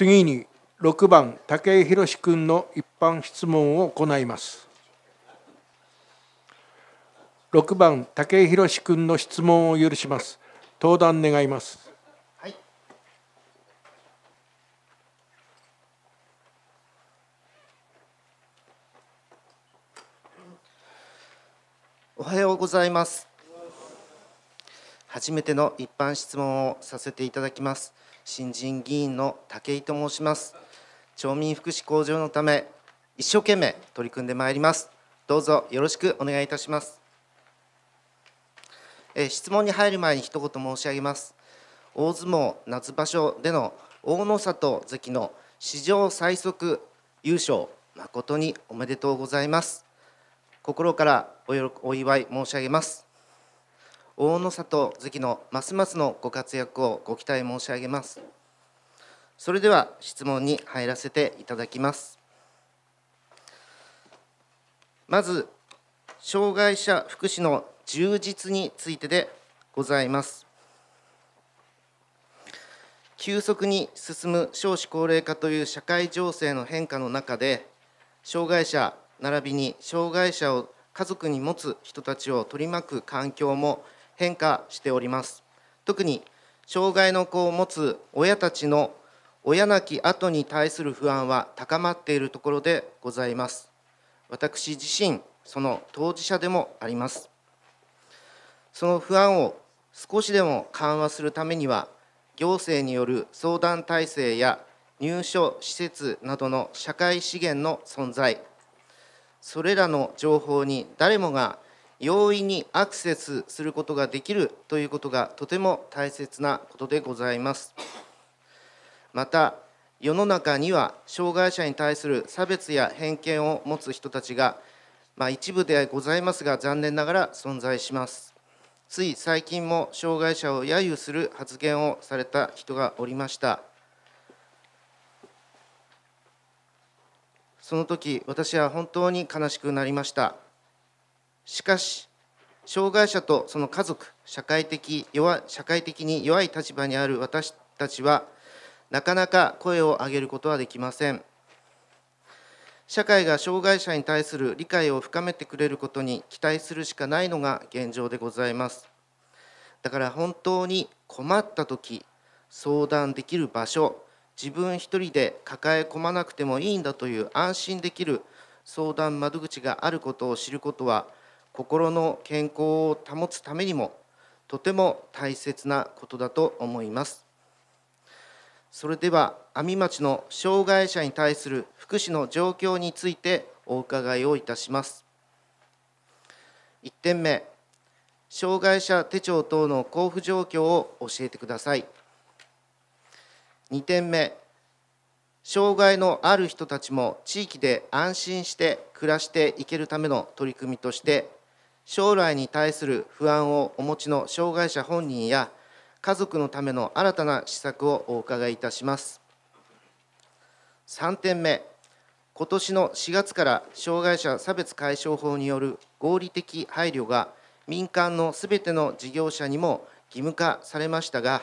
次に6番武井宏君の一般質問を行います6番武井宏君の質問を許します登壇願いますおはようございます初めての一般質問をさせていただきます新人議員の武井と申します町民福祉向上のため一生懸命取り組んでまいりますどうぞよろしくお願いいたしますえ質問に入る前に一言申し上げます大相撲夏場所での大野里関の史上最速優勝誠におめでとうございます心からお祝い申し上げます大野里関のますますのご活躍をご期待申し上げますそれでは質問に入らせていただきますまず障害者福祉の充実についてでございます急速に進む少子高齢化という社会情勢の変化の中で障害者並びに障害者を家族に持つ人たちを取り巻く環境も変化しております特に障害の子を持つ親たちの親なき後に対する不安は高まっているところでございます私自身その当事者でもありますその不安を少しでも緩和するためには行政による相談体制や入所施設などの社会資源の存在それらの情報に誰もが容易にアクセスすることができるということがとても大切なことでございますまた世の中には障害者に対する差別や偏見を持つ人たちが、まあ、一部でございますが残念ながら存在しますつい最近も障害者を揶揄する発言をされた人がおりましたその時私は本当に悲しくなりましたしかし障害者とその家族社会的弱社会的に弱い立場にある私たちはなかなか声を上げることはできません社会が障害者に対する理解を深めてくれることに期待するしかないのが現状でございますだから本当に困った時相談できる場所自分一人で抱え込まなくてもいいんだという安心できる相談窓口があることを知ることは心の健康を保つためにもとても大切なことだと思いますそれでは阿見町の障害者に対する福祉の状況についてお伺いをいたします1点目障害者手帳等の交付状況を教えてください2点目障害のある人たちも地域で安心して暮らしていけるための取り組みとして将来に対する不安をお持ちの障害者本人や家族のための新たな施策をお伺いいたします3点目今年の4月から障害者差別解消法による合理的配慮が民間のすべての事業者にも義務化されましたが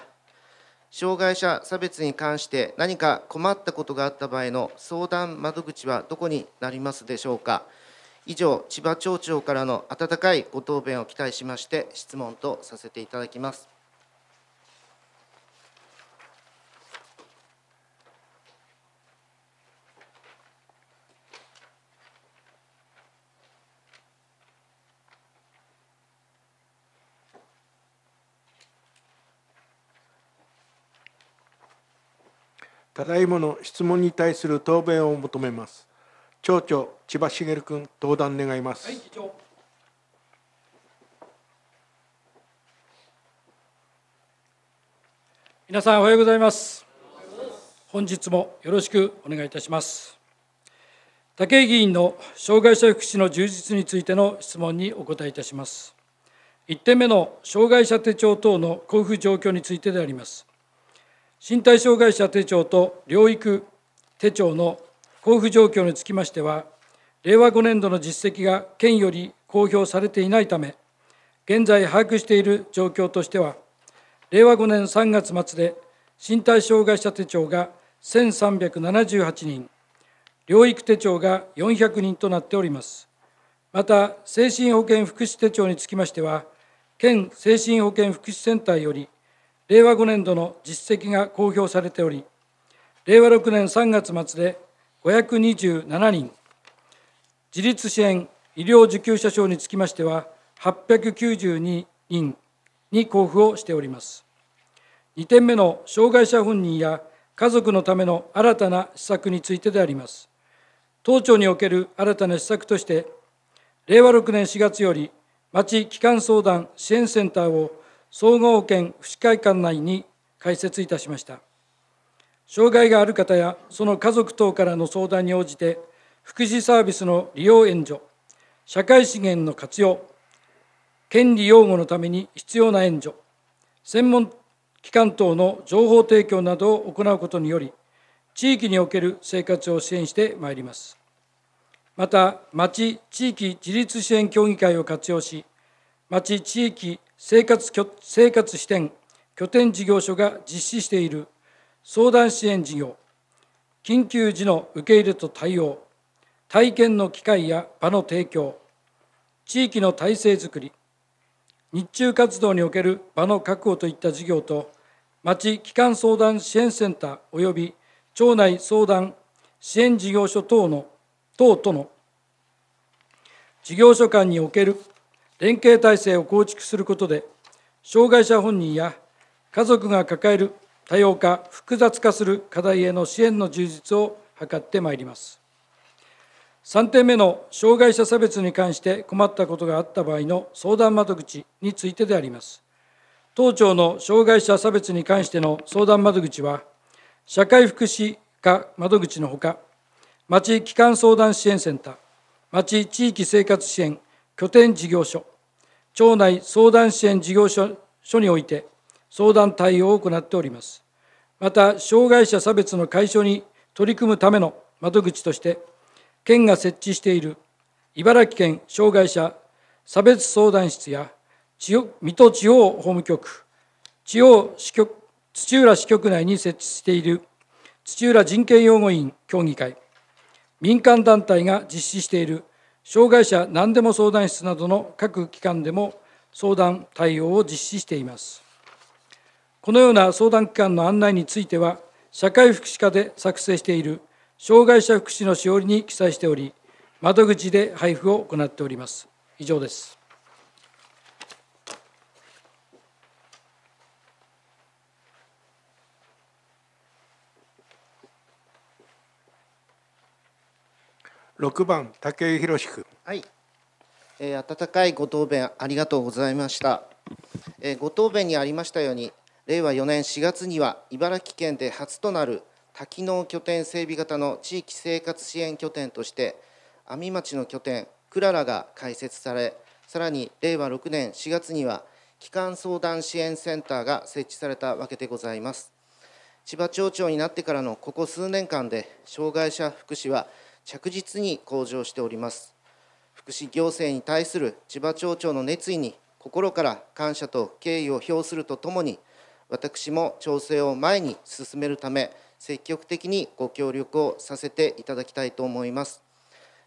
障害者差別に関して何か困ったことがあった場合の相談窓口はどこになりますでしょうか以上、千葉町長からの温かいご答弁を期待しまして、質問とさせていただきます。ただいまの質問に対する答弁を求めます。町長千葉茂君登壇願います、はい、皆さんおはようございます本日もよろしくお願いいたします武井議員の障害者福祉の充実についての質問にお答えいたします1点目の障害者手帳等の交付状況についてであります身体障害者手帳と療育手帳の交付状況につきましては、令和5年度の実績が県より公表されていないため、現在把握している状況としては、令和5年3月末で身体障害者手帳が1378人、療育手帳が400人となっております。また、精神保健福祉手帳につきましては、県精神保健福祉センターより、令和5年度の実績が公表されており、令和6年3月末で527人、自立支援医療受給者証につきましては、892人に交付をしております。2点目の障害者本人や家族のための新たな施策についてであります。当庁における新たな施策として、令和6年4月より、町基幹相談支援センターを総合保険福祉会館内に開設いたしました。障害がある方やその家族等からの相談に応じて、福祉サービスの利用援助、社会資源の活用、権利擁護のために必要な援助、専門機関等の情報提供などを行うことにより、地域における生活を支援してまいります。また、町・地域自立支援協議会を活用し、町・地域生活生活支店拠点事業所が実施している相談支援事業緊急時の受け入れと対応体験の機会や場の提供地域の体制づくり日中活動における場の確保といった事業と町基幹相談支援センター及び町内相談支援事業所等の等との事業所間における連携体制を構築することで障害者本人や家族が抱える多様化複雑化する課題への支援の充実を図ってまいります3点目の障害者差別に関して困ったことがあった場合の相談窓口についてであります当庁の障害者差別に関しての相談窓口は社会福祉課窓口のほか町基幹相談支援センター町地域生活支援拠点事業所町内相談支援事業所において相談対応を行っております。また、障害者差別の解消に取り組むための窓口として、県が設置している茨城県障害者差別相談室や水戸地方法務局、地方支局土浦支局内に設置している土浦人権擁護員協議会、民間団体が実施している障害者何でも相談室などの各機関でも相談対応を実施しています。このような相談機関の案内については、社会福祉課で作成している障害者福祉のしおりに記載しており、窓口で配布を行っております。以上です。6番武井宏君、はいえー、温かいご答弁ありがとうございました、えー、ご答弁にありましたように令和4年4月には茨城県で初となる多機能拠点整備型の地域生活支援拠点として阿見町の拠点クララが開設されさらに令和6年4月には基幹相談支援センターが設置されたわけでございます千葉町長になってからのここ数年間で障害者福祉は着実に向上しております福祉行政に対する千葉町長の熱意に心から感謝と敬意を表するとともに私も調整を前に進めるため積極的にご協力をさせていただきたいと思います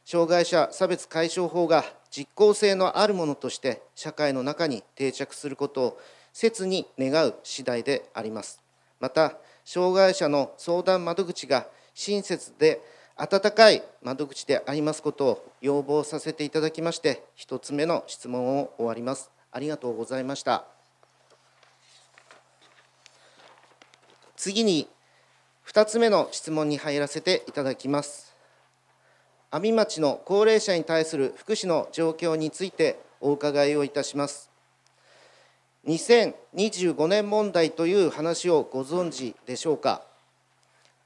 障害者差別解消法が実効性のあるものとして社会の中に定着することを切に願う次第でありますまた障害者の相談窓口が親切で温かい窓口でありますことを要望させていただきまして1つ目の質問を終わりますありがとうございました次に2つ目の質問に入らせていただきます。阿見町の高齢者に対する福祉の状況についてお伺いをいたします。2025年問題という話をご存知でしょうか。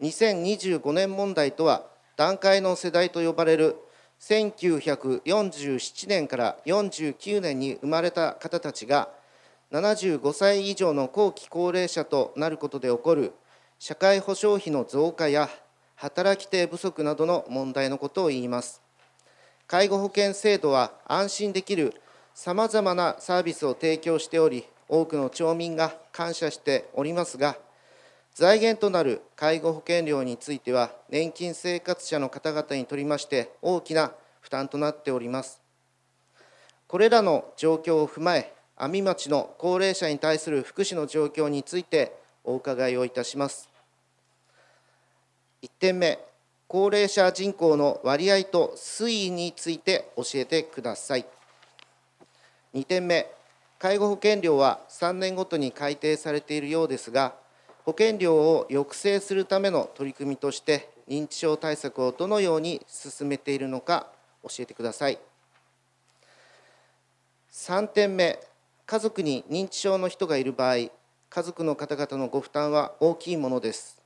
2025年問題とは、団塊の世代と呼ばれる1947年から49年に生まれた方たちが、75歳以上の後期高齢者となることで起こる社会保障費の増加や働き手不足などの問題のことを言います介護保険制度は安心できるさまざまなサービスを提供しており多くの町民が感謝しておりますが財源となる介護保険料については年金生活者の方々にとりまして大きな負担となっておりますこれらの状況を踏まえ阿見町の高齢者に対する福祉の状況についてお伺いをいたします1点目高齢者人口の割合と推移について教えてください2点目介護保険料は3年ごとに改定されているようですが保険料を抑制するための取り組みとして認知症対策をどのように進めているのか教えてください3点目家族に認知症の人がいる場合家族の方々のご負担は大きいものです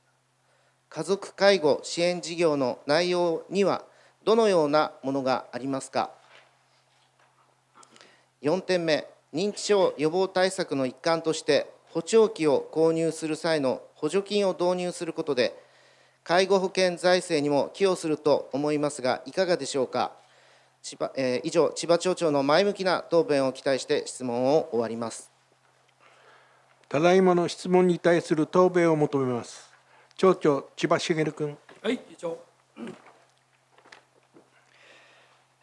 家族介護支援事業の内容にはどのようなものがありますか4点目認知症予防対策の一環として補聴器を購入する際の補助金を導入することで介護保険財政にも寄与すると思いますがいかがでしょうか千葉えー、以上、千葉町長の前向きな答弁を期待して質問を終わります。ただいまの質問に対する答弁を求めます。町長、千葉茂君。はい、以上。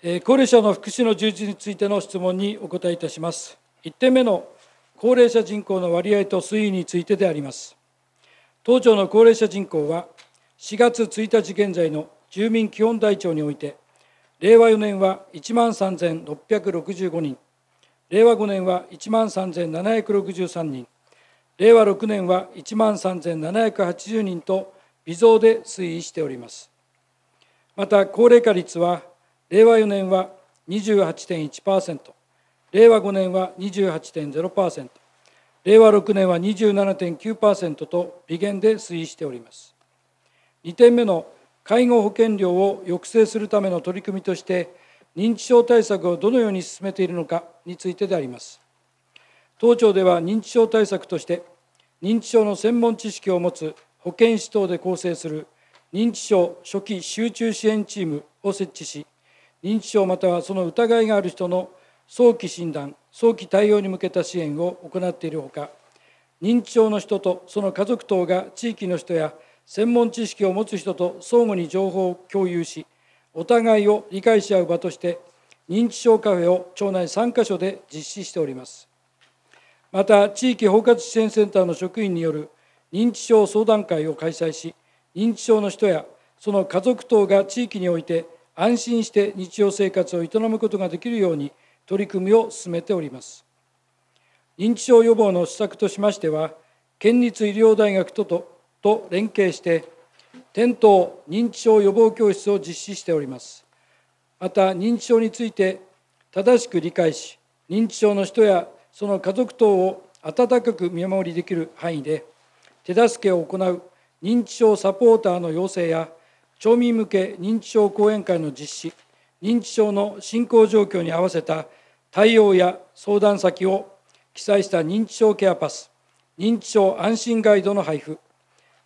えー、高齢者の福祉の充実についての質問にお答えいたします。1点目の高齢者人口の割合と推移についてであります。当庁の高齢者人口は4月1日現在の住民基本台帳において令和4年は1万3665人令和5年は1万3763人令和6年は1万3780人と微増で推移しておりますまた高齢化率は令和4年は28.1%令和5年は28.0%令和6年は27.9%と微減で推移しております2点目の介護保険料を抑制するための取り組みとして認知症対策をどのように進めているのかについてであります当庁では認知症対策として認知症の専門知識を持つ保健師等で構成する認知症初期集中支援チームを設置し認知症またはその疑いがある人の早期診断早期対応に向けた支援を行っているほか認知症の人とその家族等が地域の人や専門知識を持つ人と相互に情報を共有しお互いを理解し合う場として認知症カフェを町内3カ所で実施しておりますまた地域包括支援センターの職員による認知症相談会を開催し認知症の人やその家族等が地域において安心して日常生活を営むことができるように取り組みを進めております認知症予防の施策としましては県立医療大学ととと連携して転倒認知症予防教室を実施しておりますまた認知症について正しく理解し認知症の人やその家族等を温かく見守りできる範囲で手助けを行う認知症サポーターの要請や町民向け認知症講演会の実施認知症の進行状況に合わせた対応や相談先を記載した認知症ケアパス認知症安心ガイドの配布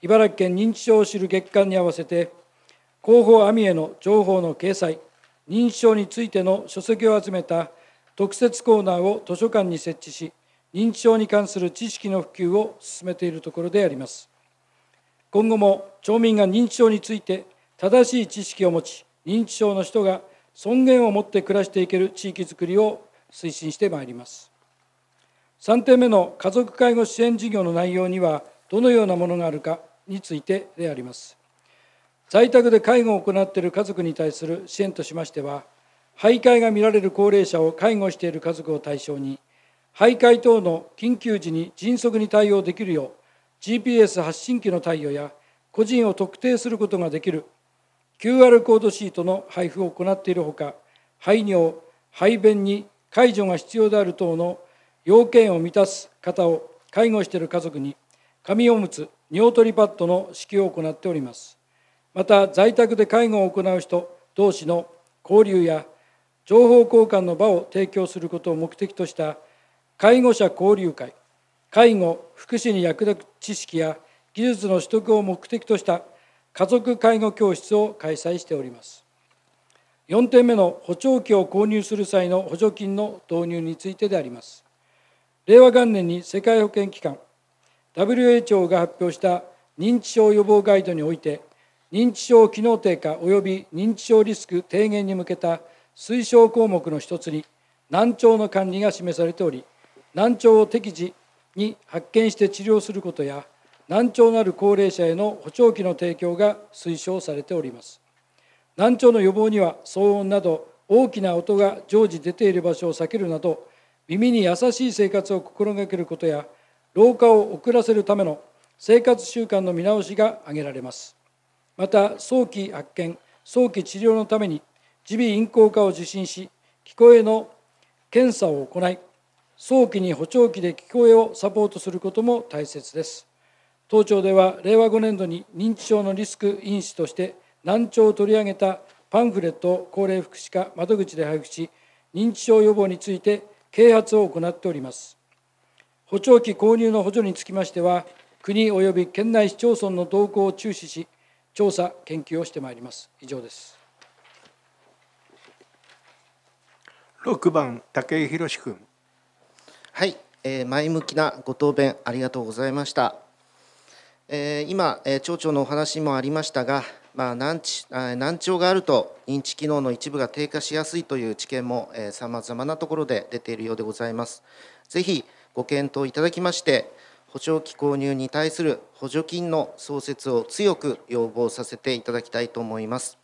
茨城県認知症を知る月間に合わせて広報網への情報の掲載認知症についての書籍を集めた特設コーナーを図書館に設置し認知症に関する知識の普及を進めているところであります今後も町民が認知症について正しい知識を持ち認知症の人が尊厳を持って暮らしていける地域づくりを推進してまいります3点目の家族介護支援事業の内容にはどのようなものがあるかについてであります在宅で介護を行っている家族に対する支援としましては徘徊が見られる高齢者を介護している家族を対象に徘徊等の緊急時に迅速に対応できるよう GPS 発信機の貸与や個人を特定することができる QR コードシートの配布を行っているほか排尿排便に介助が必要である等の要件を満たす方を介護している家族に紙おむつオトリパッドの支を行っております。また、在宅で介護を行う人同士の交流や情報交換の場を提供することを目的とした介護者交流会、介護・福祉に役立つ知識や技術の取得を目的とした家族介護教室を開催しております。4点目の補聴器を購入する際の補助金の導入についてであります。令和元年に世界保健機関 WHO が発表した認知症予防ガイドにおいて認知症機能低下及び認知症リスク低減に向けた推奨項目の一つに難聴の管理が示されており難聴を適時に発見して治療することや難聴のある高齢者への補聴器の提供が推奨されております難聴の予防には騒音など大きな音が常時出ている場所を避けるなど耳に優しい生活を心がけることや老化を遅らせるための生活習慣の見直しが挙げられますまた早期発見早期治療のために耳鼻咽喉科を受診し聞こえの検査を行い早期に補聴器で聞こえをサポートすることも大切です当庁では令和5年度に認知症のリスク因子として難聴を取り上げたパンフレットを高齢福祉課窓口で配布し認知症予防について啓発を行っております補聴器購入の補助につきましては、国及び県内市町村の動向を注視し、調査・研究をしてまいります。以上です。6番、武井宏君。はい、えー、前向きなご答弁ありがとうございました。えー、今、えー、町長のお話もありましたが、まあ、難治難聴があると認知機能の一部が低下しやすいという知見もさまざまなところで出ているようでございます。ぜひご検討いただきまして補聴器購入に対する補助金の創設を強く要望させていただきたいと思います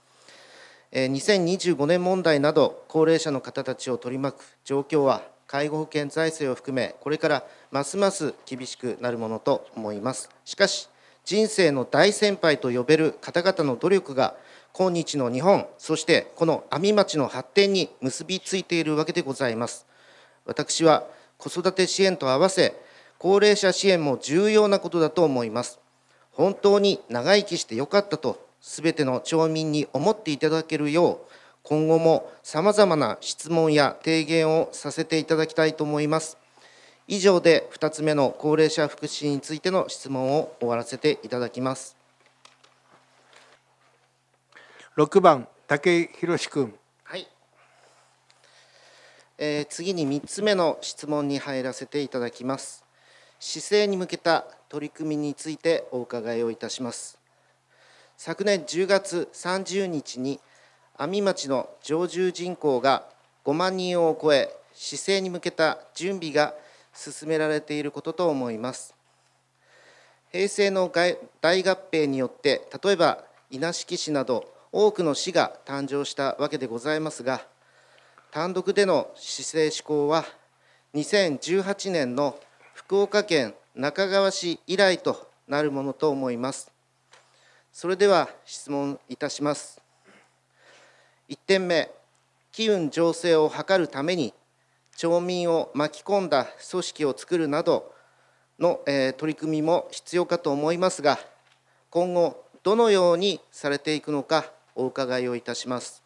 2025年問題など高齢者の方たちを取り巻く状況は介護保険財政を含めこれからますます厳しくなるものと思いますしかし人生の大先輩と呼べる方々の努力が今日の日本そしてこの阿見町の発展に結びついているわけでございます私は子育て支援と合わせ高齢者支援も重要なことだと思います本当に長生きしてよかったとすべての町民に思っていただけるよう今後もさまざまな質問や提言をさせていただきたいと思います以上で2つ目の高齢者福祉についての質問を終わらせていただきます6番武井宏君えー、次に3つ目の質問に入らせていただきます姿勢に向けた取り組みについてお伺いをいたします昨年10月30日に阿見町の常住人口が5万人を超え市政に向けた準備が進められていることと思います平成の大合併によって例えば稲敷市など多くの市が誕生したわけでございますが単独での姿勢施行は2018年の福岡県中川市以来となるものと思いますそれでは質問いたします1点目機運醸成を図るために町民を巻き込んだ組織を作るなどの、え取り組みも必要かと思いますが今後どのようにされていくのかお伺いをいたします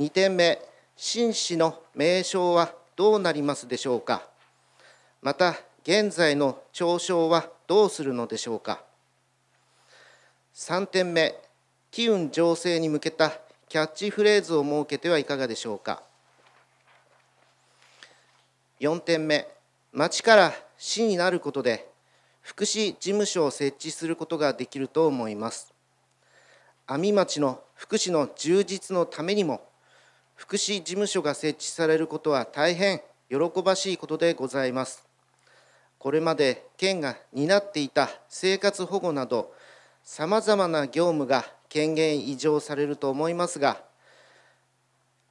2点目、紳士の名称はどうなりますでしょうか。また、現在の嘲笑はどうするのでしょうか。3点目、機運醸成に向けたキャッチフレーズを設けてはいかがでしょうか。4点目、町から市になることで、福祉事務所を設置することができると思います。阿見町の福祉の充実のためにも福祉事務所が設置されることは大変喜ばしいことでございます。これまで県が担っていた生活保護などさまざまな業務が権限移譲されると思いますが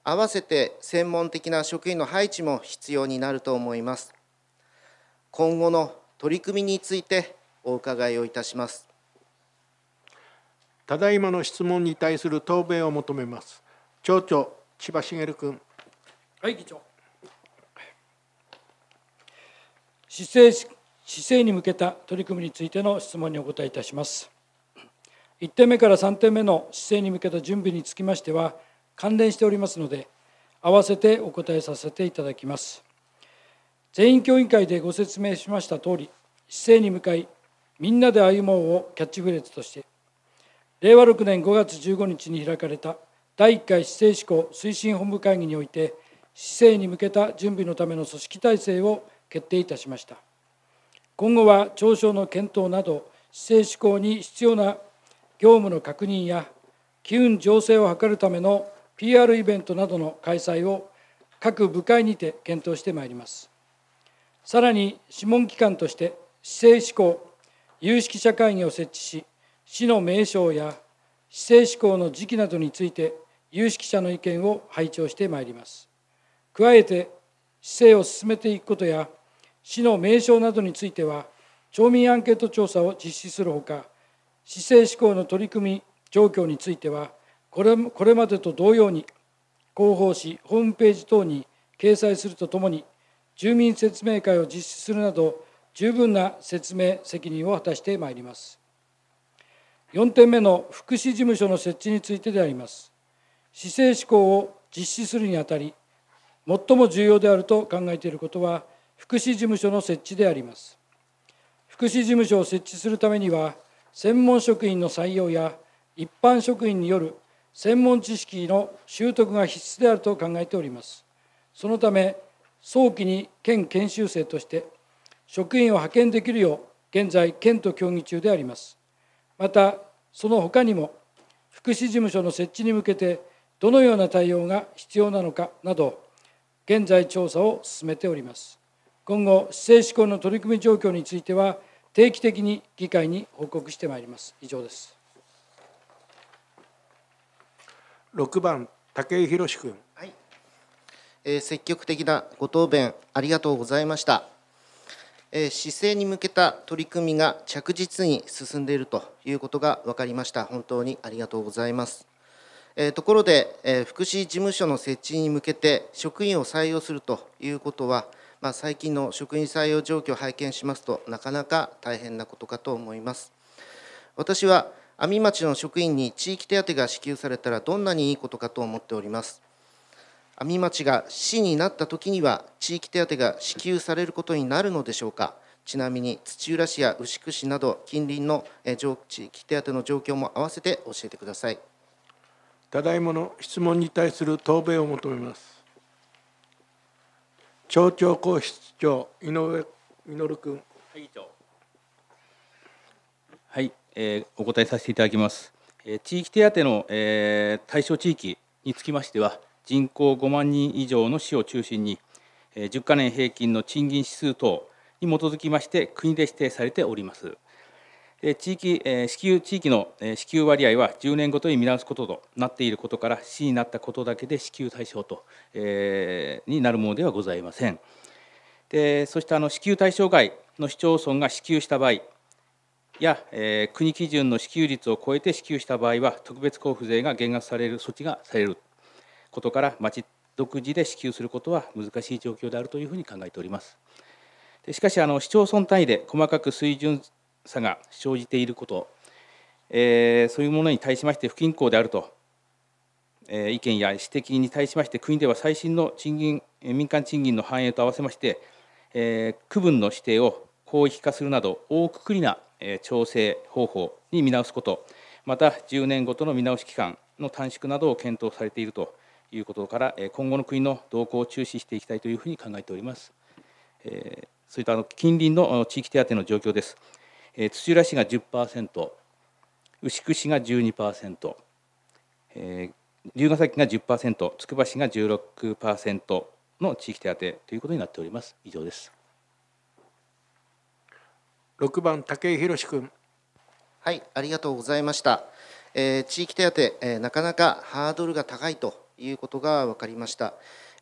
合わせて専門的な職員の配置も必要になると思います。今後の取り組みについてお伺いをいたします。ただいまの質問に対する答弁を求めます。町長千葉茂君。はい、議長。市政市政に向けた取り組みについての質問にお答えいたします。1点目から3点目の市政に向けた準備につきましては、関連しておりますので、合わせてお答えさせていただきます。全員協議会でご説明しました通り、市政に向かい、みんなで歩もうをキャッチフレーズとして、令和6年5月15日に開かれた第1回市政施行推進本部会議において、市政に向けた準備のための組織体制を決定いたしました。今後は長所の検討など、市政施行に必要な業務の確認や、機運醸成を図るための PR イベントなどの開催を各部会にて検討してまいります。さらに、諮問機関として、市政施行有識者会議を設置し、市の名称や市政施行の時期などについて有識者の意見を拝聴してまいります。加えて、市政を進めていくことや、市の名称などについては、町民アンケート調査を実施するほか、市政志向の取り組み状況については、これこれまでと同様に、広報誌、ホームページ等に掲載するとともに、住民説明会を実施するなど、十分な説明責任を果たしてまいります。4点目の福祉事務所の設置についてであります。姿勢思考を実施するにあたり最も重要であると考えていることは福祉事務所の設置であります福祉事務所を設置するためには専門職員の採用や一般職員による専門知識の習得が必須であると考えておりますそのため早期に県研修生として職員を派遣できるよう現在県と協議中でありますまたその他にも福祉事務所の設置に向けてどのような対応が必要なのかなど現在調査を進めております今後市政施行の取り組み状況については定期的に議会に報告してまいります以上です6番武井宏君、はいえー、積極的なご答弁ありがとうございましたえ市政に向けた取り組みが着実に進んでいるということが分かりました。本当にありがとうございます。えところで、え福祉事務所の設置に向けて職員を採用するということは、まあ、最近の職員採用状況を拝見しますとなかなか大変なことかと思います。私は阿見町の職員に地域手当が支給されたらどんなにいいことかと思っております。阿見町が市になった時には地域手当が支給されることになるのでしょうか。ちなみに土浦市や牛久市など近隣の地域手当の状況も併せて教えてください。ただいまの質問に対する答弁を求めます町長公室長井上稔君はい、えー、お答えさせていただきます、えー、地域手当の、えー、対象地域につきましては人口5万人以上の市を中心に、えー、10か年平均の賃金指数等に基づきまして国で指定されております地域支給地域の支給割合は10年ごとに見直すこととなっていることから、市になったことだけで支給対象と、えー、になるものではございません。でそしてあの支給対象外の市町村が支給した場合や、えー、国基準の支給率を超えて支給した場合は、特別交付税が減額される措置がされることから、町独自で支給することは難しい状況であるというふうに考えております。しかしあの市町村単位で細かく水準差が生じていること、えー、そういうものに対しまして不均衡であると、えー、意見や指摘に対しまして国では最新の賃金民間賃金の反映と合わせまして、えー、区分の指定を広域化するなど大くくりな、え調整方法に見直すことまた10年ごとの見直し期間の短縮などを検討されているということから、今後の国の動向を注視していきたいというふうに考えております。えー、そういった近隣の地域手当の状況です。え土浦市が10%牛久市が12%、えー、龍ヶ崎が10%つくば市が16%の地域手当ということになっております以上です6番武井宏君はいありがとうございました、えー、地域手当、えー、なかなかハードルが高いということが分かりました、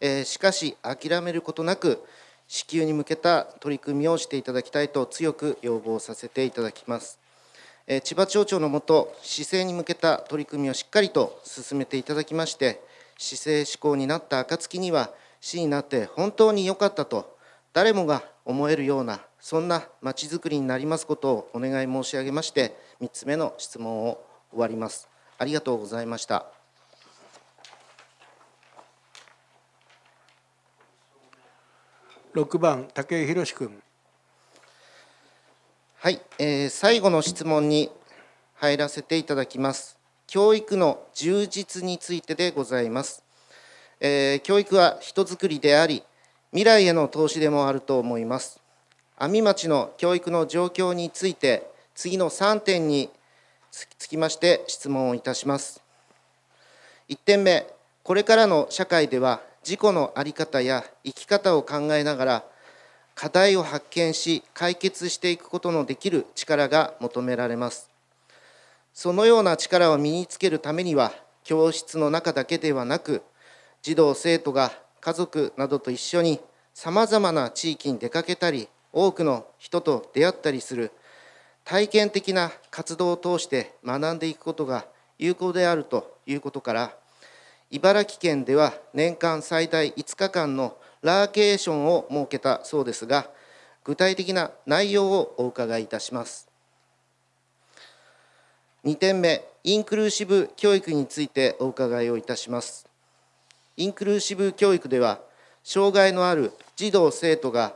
えー、しかし諦めることなく支給に向けた取り組みをしていただきたいと強く要望させていただきます。千葉町長のもと、市政に向けた取り組みをしっかりと進めていただきまして、市政志向になった暁には、市になって本当に良かったと、誰もが思えるような、そんなまちづくりになりますことをお願い申し上げまして、3つ目の質問を終わります。ありがとうございました。6番武井宏君はい、えー、最後の質問に入らせていただきます教育の充実についてでございます、えー、教育は人づくりであり未来への投資でもあると思います阿見町の教育の状況について次の3点につきまして質問をいたします1点目これからの社会では自己の在り方や生き方を考えながら課題を発見し解決していくことのできる力が求められますそのような力を身につけるためには教室の中だけではなく児童生徒が家族などと一緒にさまざまな地域に出かけたり多くの人と出会ったりする体験的な活動を通して学んでいくことが有効であるということから茨城県では年間最大5日間のラーケーションを設けたそうですが具体的な内容をお伺いいたします2点目インクルーシブ教育についてお伺いをいたしますインクルーシブ教育では障害のある児童生徒が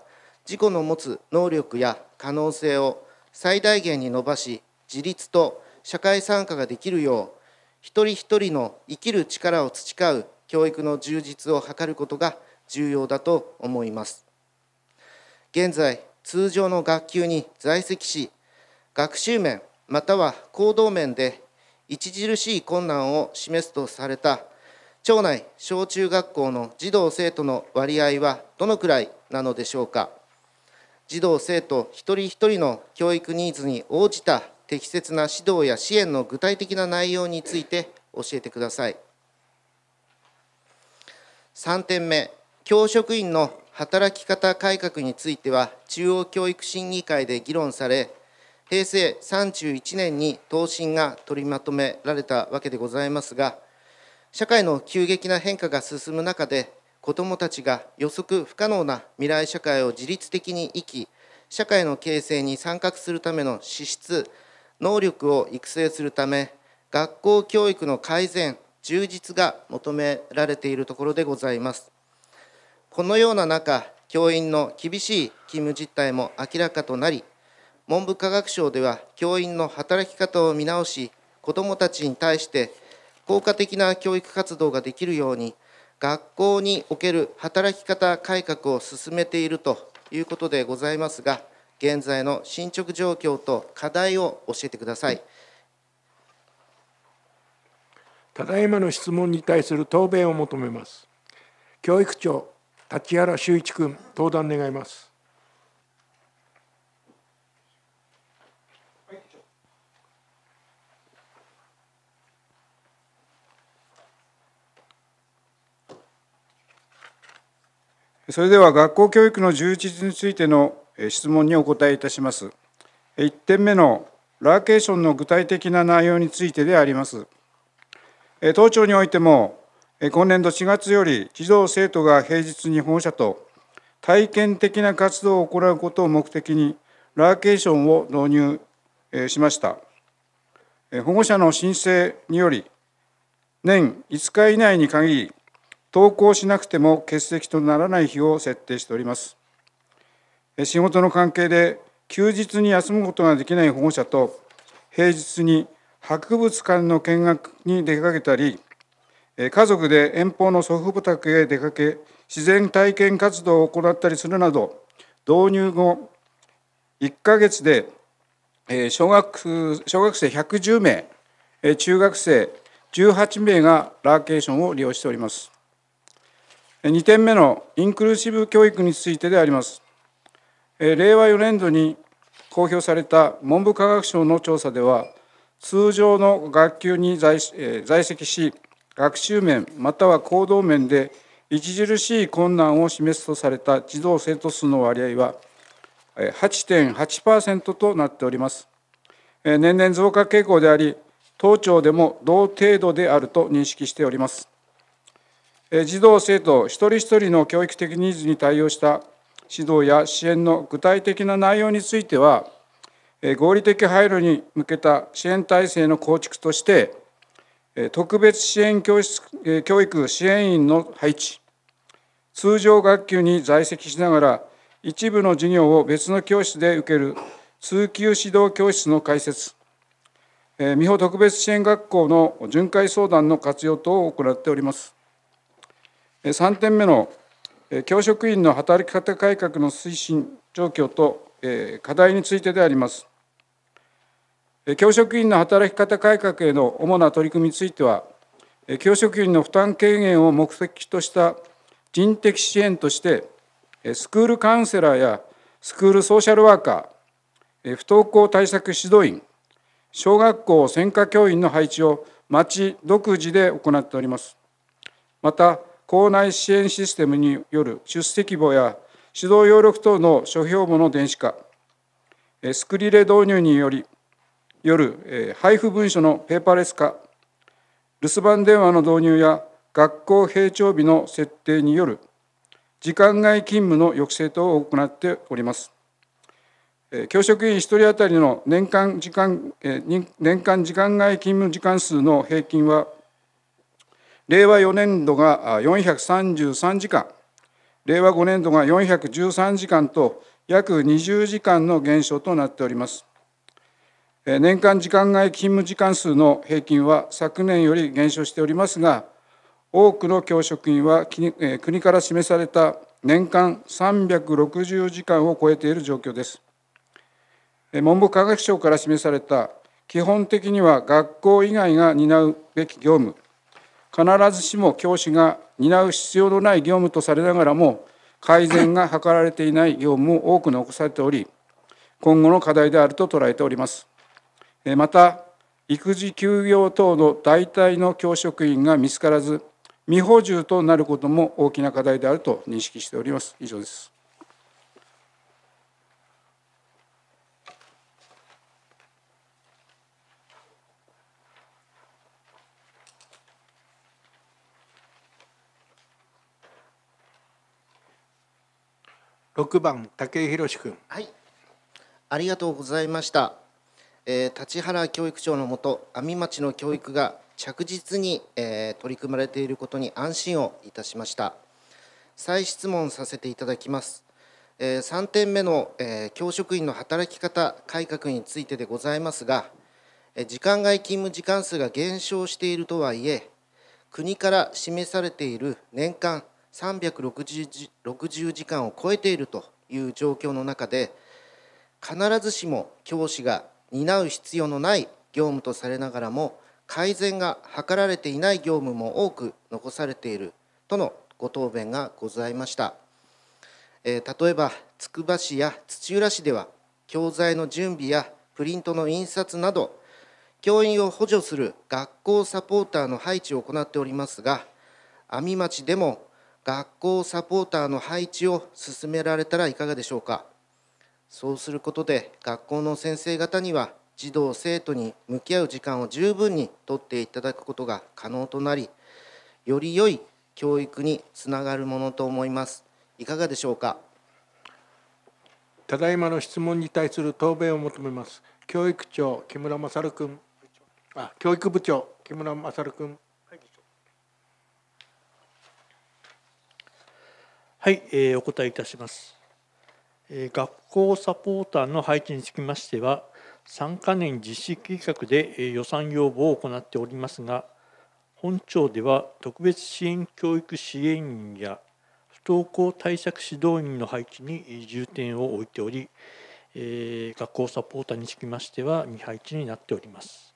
自己の持つ能力や可能性を最大限に伸ばし自立と社会参加ができるよう一人一人の生きる力を培う教育の充実を図ることが重要だと思います現在通常の学級に在籍し学習面または行動面で著しい困難を示すとされた町内小中学校の児童生徒の割合はどのくらいなのでしょうか児童生徒一人一人の教育ニーズに応じた適切な指導や支援の具体的な内容について教えてください3点目教職員の働き方改革については中央教育審議会で議論され平成31年に答申が取りまとめられたわけでございますが社会の急激な変化が進む中で子どもたちが予測不可能な未来社会を自律的に生き社会の形成に参画するための資質能力を育成するため学校教育の改善充実が求められているところでございますこのような中教員の厳しい勤務実態も明らかとなり文部科学省では教員の働き方を見直し子どもたちに対して効果的な教育活動ができるように学校における働き方改革を進めているということでございますが現在の進捗状況と課題を教えてください。ただいまの質問に対する答弁を求めます。教育長、立原修一君、登壇願います。それでは学校教育の充実についての質問にお答えいたします。1点目のラーケーションの具体的な内容についてであります。当庁においても、今年度4月より児童・生徒が平日に保護者と体験的な活動を行うことを目的に、ラーケーションを導入しました。保護者の申請により、年5日以内に限り、登校しなくても欠席とならない日を設定しております。仕事の関係で休日に休むことができない保護者と平日に博物館の見学に出かけたり家族で遠方の祖父母宅へ出かけ自然体験活動を行ったりするなど導入後1ヶ月で小学小学生110名中学生18名がラーケーションを利用しております2点目のインクルーシブ教育についてであります令和4年度に公表された文部科学省の調査では、通常の学級に在籍し、学習面または行動面で著しい困難を示すとされた児童生徒数の割合は8.8%となっております。年々増加傾向であり、当庁でも同程度であると認識しております。児童生徒一人一人の教育的ニーズに対応した指導や支援の具体的な内容については、合理的配慮に向けた支援体制の構築として、特別支援教室教育支援員の配置、通常学級に在籍しながら、一部の授業を別の教室で受ける通級指導教室の開設、美保特別支援学校の巡回相談の活用等を行っております。3点目の教職員の働き方改革の推進状況と課題についてであります。教職員の働き方改革への主な取り組みについては、教職員の負担軽減を目的とした人的支援として、スクールカウンセラーやスクールソーシャルワーカー、不登校対策指導員、小学校専科教員の配置を町独自で行っております。また、校内支援システムによる出席簿や指導要録等の書評簿の電子化、スクリレ導入により、よる配布文書のペーパーレス化、留守番電話の導入や学校閉庁日の設定による時間外勤務の抑制等を行っております。教職員1人当たりの年間時間年間時間外勤務時間数の平均は令和4年度が433時間、令和5年度が413時間と、約20時間の減少となっております。年間時間外勤務時間数の平均は昨年より減少しておりますが、多くの教職員は国から示された年間360時間を超えている状況です。文部科学省から示された基本的には学校以外が担うべき業務必ずしも教師が担う必要のない業務とされながらも改善が図られていない業務も多く残されており今後の課題であると捉えておりますまた育児休業等の代替の教職員が見つからず未補充となることも大きな課題であると認識しております以上です六番武井宏君はいありがとうございました、えー、立原教育長のもと阿見町の教育が着実に、えー、取り組まれていることに安心をいたしました再質問させていただきますえー、3点目の、えー、教職員の働き方改革についてでございますが、えー、時間外勤務時間数が減少しているとはいえ、国から示されている年間360時間を超えているという状況の中で必ずしも教師が担う必要のない業務とされながらも改善が図られていない業務も多く残されているとのご答弁がございました、えー、例えばつくば市や土浦市では教材の準備やプリントの印刷など教員を補助する学校サポーターの配置を行っておりますが阿見町でも学校サポーターの配置を進められたらいかがでしょうかそうすることで学校の先生方には児童生徒に向き合う時間を十分にとっていただくことが可能となりより良い教育につながるものと思いますいかがでしょうかただいまの質問に対する答弁を求めます教育長木村勝君あ教育部長木村勝君はい、えー、お答えいたします、えー、学校サポーターの配置につきましては3加年実施計画で予算要望を行っておりますが本庁では特別支援教育支援員や不登校対策指導員の配置に重点を置いており、えー、学校サポーターにつきましては未配置になっております。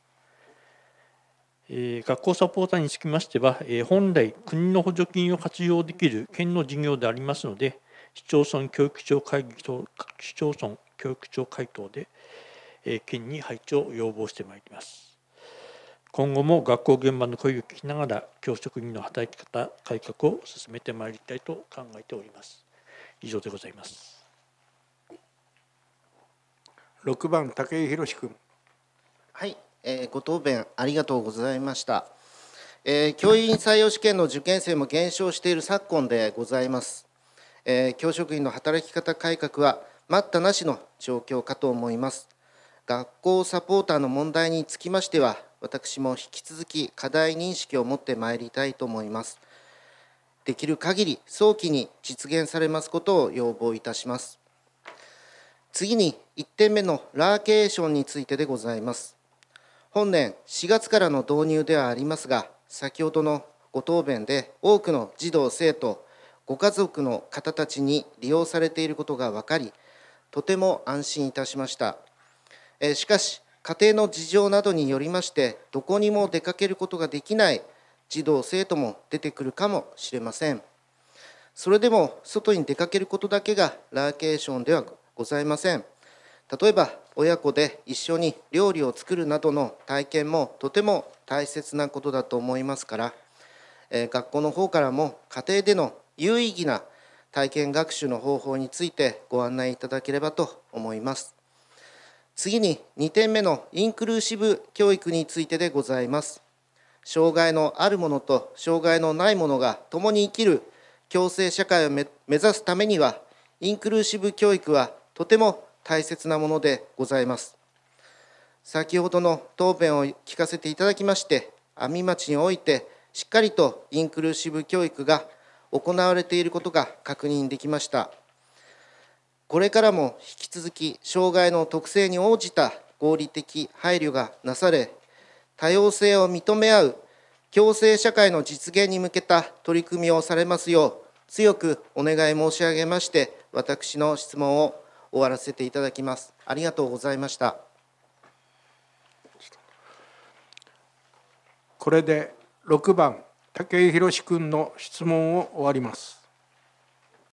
学校サポーターにつきましては、本来、国の補助金を活用できる県の事業でありますので、市町村教育長会議等、市町村教育長会等で、県に配置を要望してまいります。今後も学校現場の声を聞きながら、教職員の働き方改革を進めてまいりたいと考えております。以上でございます。6番武井宏君。はい、えー、ご答弁ありがとうございました、えー、教員採用試験の受験生も減少している昨今でございます、えー、教職員の働き方改革は待ったなしの状況かと思います学校サポーターの問題につきましては私も引き続き課題認識を持ってまいりたいと思いますできる限り早期に実現されますことを要望いたします次に1点目のラーケーションについてでございます本年4月からの導入ではありますが、先ほどのご答弁で多くの児童・生徒、ご家族の方たちに利用されていることが分かり、とても安心いたしました。えしかし、家庭の事情などによりまして、どこにも出かけることができない児童・生徒も出てくるかもしれません。それでも外に出かけることだけがラーケーションではございません。例えば親子で一緒に料理を作るなどの体験もとても大切なことだと思いますから、え学校の方からも家庭での有意義な体験学習の方法についてご案内いただければと思います次に2点目のインクルーシブ教育についてでございます障害のあるものと障害のないものが共に生きる共生社会を目指すためにはインクルーシブ教育はとても大切なものでございます。先ほどの答弁を聞かせていただきまして、阿見町において、しっかりとインクルーシブ教育が行われていることが確認できました。これからも引き続き、障害の特性に応じた合理的配慮がなされ、多様性を認め合う共生社会の実現に向けた取り組みをされますよう強くお願い申し上げまして私の質問を終わらせていただきます。ありがとうございました。これで6番武井宏君の質問を終わります。